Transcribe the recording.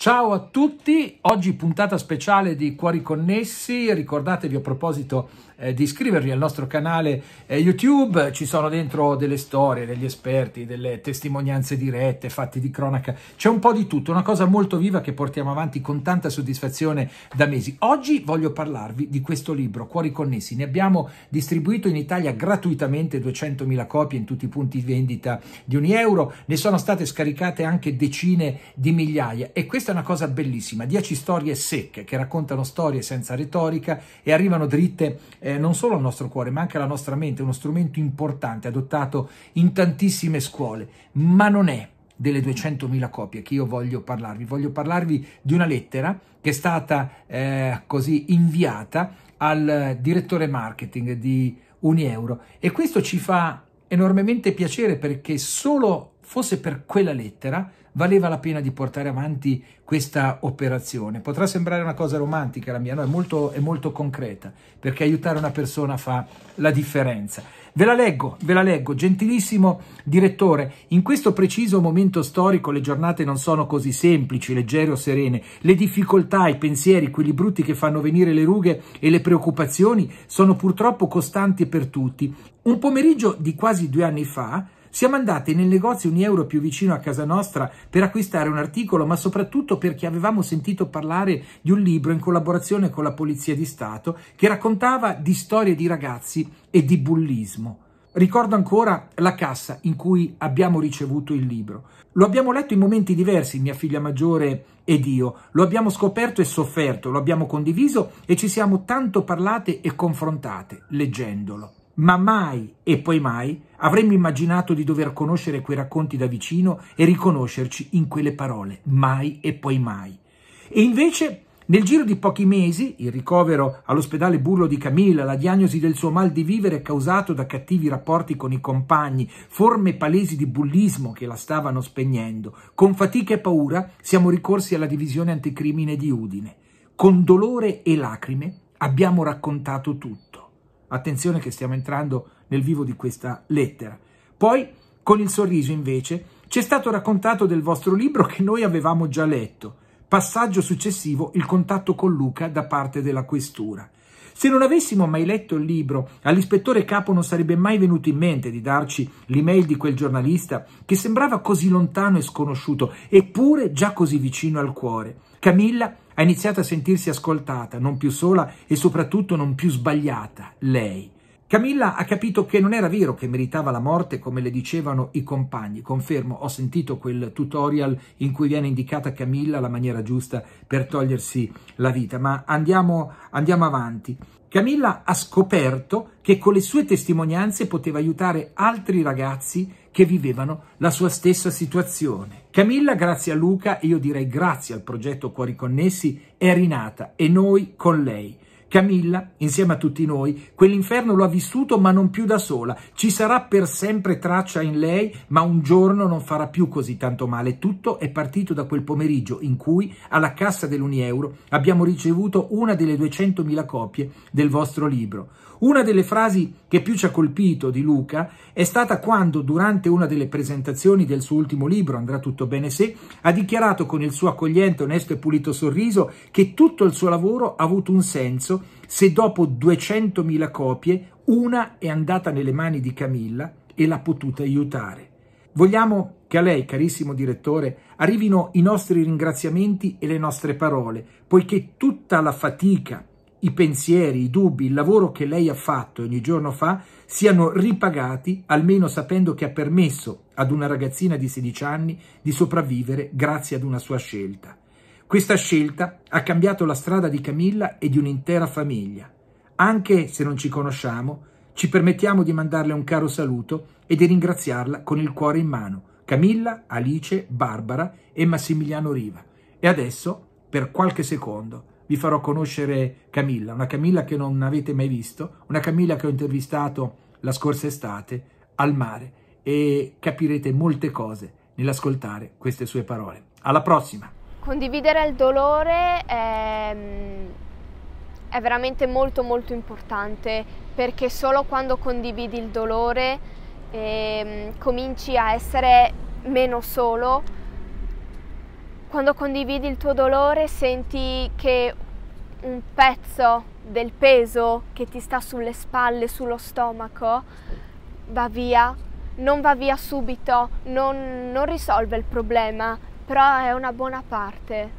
Ciao a tutti, oggi puntata speciale di Cuori Connessi, ricordatevi a proposito eh, di iscrivervi al nostro canale eh, YouTube, ci sono dentro delle storie, degli esperti, delle testimonianze dirette, fatti di cronaca, c'è un po' di tutto, una cosa molto viva che portiamo avanti con tanta soddisfazione da mesi. Oggi voglio parlarvi di questo libro, Cuori Connessi, ne abbiamo distribuito in Italia gratuitamente 200.000 copie in tutti i punti di vendita di ogni euro, ne sono state scaricate anche decine di migliaia e questo questa è una cosa bellissima, dieci storie secche che raccontano storie senza retorica e arrivano dritte eh, non solo al nostro cuore ma anche alla nostra mente, uno strumento importante adottato in tantissime scuole, ma non è delle 200.000 copie che io voglio parlarvi. Voglio parlarvi di una lettera che è stata eh, così inviata al direttore marketing di Unieuro e questo ci fa enormemente piacere perché solo fosse per quella lettera, valeva la pena di portare avanti questa operazione. Potrà sembrare una cosa romantica la mia, no, è molto, è molto concreta, perché aiutare una persona fa la differenza. Ve la leggo, ve la leggo. Gentilissimo direttore, in questo preciso momento storico le giornate non sono così semplici, leggere o serene. Le difficoltà, i pensieri, quelli brutti che fanno venire le rughe e le preoccupazioni sono purtroppo costanti per tutti. Un pomeriggio di quasi due anni fa siamo andati nel negozio un euro più vicino a casa nostra per acquistare un articolo, ma soprattutto perché avevamo sentito parlare di un libro in collaborazione con la Polizia di Stato che raccontava di storie di ragazzi e di bullismo. Ricordo ancora la cassa in cui abbiamo ricevuto il libro. Lo abbiamo letto in momenti diversi, mia figlia maggiore ed io. Lo abbiamo scoperto e sofferto, lo abbiamo condiviso e ci siamo tanto parlate e confrontate leggendolo ma mai e poi mai avremmo immaginato di dover conoscere quei racconti da vicino e riconoscerci in quelle parole, mai e poi mai. E invece, nel giro di pochi mesi, il ricovero all'ospedale Burlo di Camilla, la diagnosi del suo mal di vivere causato da cattivi rapporti con i compagni, forme palesi di bullismo che la stavano spegnendo, con fatica e paura siamo ricorsi alla divisione anticrimine di Udine. Con dolore e lacrime abbiamo raccontato tutto Attenzione che stiamo entrando nel vivo di questa lettera. Poi, con il sorriso invece, ci è stato raccontato del vostro libro che noi avevamo già letto. Passaggio successivo, il contatto con Luca da parte della questura. Se non avessimo mai letto il libro, all'ispettore capo non sarebbe mai venuto in mente di darci l'email di quel giornalista che sembrava così lontano e sconosciuto, eppure già così vicino al cuore. Camilla ha iniziato a sentirsi ascoltata, non più sola e soprattutto non più sbagliata, lei, Camilla ha capito che non era vero che meritava la morte come le dicevano i compagni. Confermo, ho sentito quel tutorial in cui viene indicata Camilla la maniera giusta per togliersi la vita, ma andiamo, andiamo avanti. Camilla ha scoperto che con le sue testimonianze poteva aiutare altri ragazzi che vivevano la sua stessa situazione. Camilla, grazie a Luca, e io direi grazie al progetto Cuori Connessi, è rinata e noi con lei. Camilla, insieme a tutti noi, quell'inferno lo ha vissuto ma non più da sola. Ci sarà per sempre traccia in lei, ma un giorno non farà più così tanto male. Tutto è partito da quel pomeriggio in cui, alla cassa dell'Unieuro, abbiamo ricevuto una delle 200.000 copie del vostro libro. Una delle frasi che più ci ha colpito di Luca è stata quando, durante una delle presentazioni del suo ultimo libro, Andrà tutto bene se, ha dichiarato con il suo accogliente, onesto e pulito sorriso che tutto il suo lavoro ha avuto un senso se dopo 200.000 copie una è andata nelle mani di Camilla e l'ha potuta aiutare. Vogliamo che a lei, carissimo direttore, arrivino i nostri ringraziamenti e le nostre parole, poiché tutta la fatica, i pensieri, i dubbi, il lavoro che lei ha fatto ogni giorno fa siano ripagati, almeno sapendo che ha permesso ad una ragazzina di 16 anni di sopravvivere grazie ad una sua scelta. Questa scelta ha cambiato la strada di Camilla e di un'intera famiglia. Anche se non ci conosciamo, ci permettiamo di mandarle un caro saluto e di ringraziarla con il cuore in mano. Camilla, Alice, Barbara e Massimiliano Riva. E adesso, per qualche secondo, vi farò conoscere Camilla, una Camilla che non avete mai visto, una Camilla che ho intervistato la scorsa estate al mare e capirete molte cose nell'ascoltare queste sue parole. Alla prossima! condividere il dolore è, mm, è, veramente molto molto importante perché solo quando condividi il dolore eh, cominci a essere meno solo, quando condividi il tuo dolore senti che un pezzo del peso che ti sta sulle spalle, sullo stomaco, va via, non va via subito, non, non risolve il problema, però è una buona parte.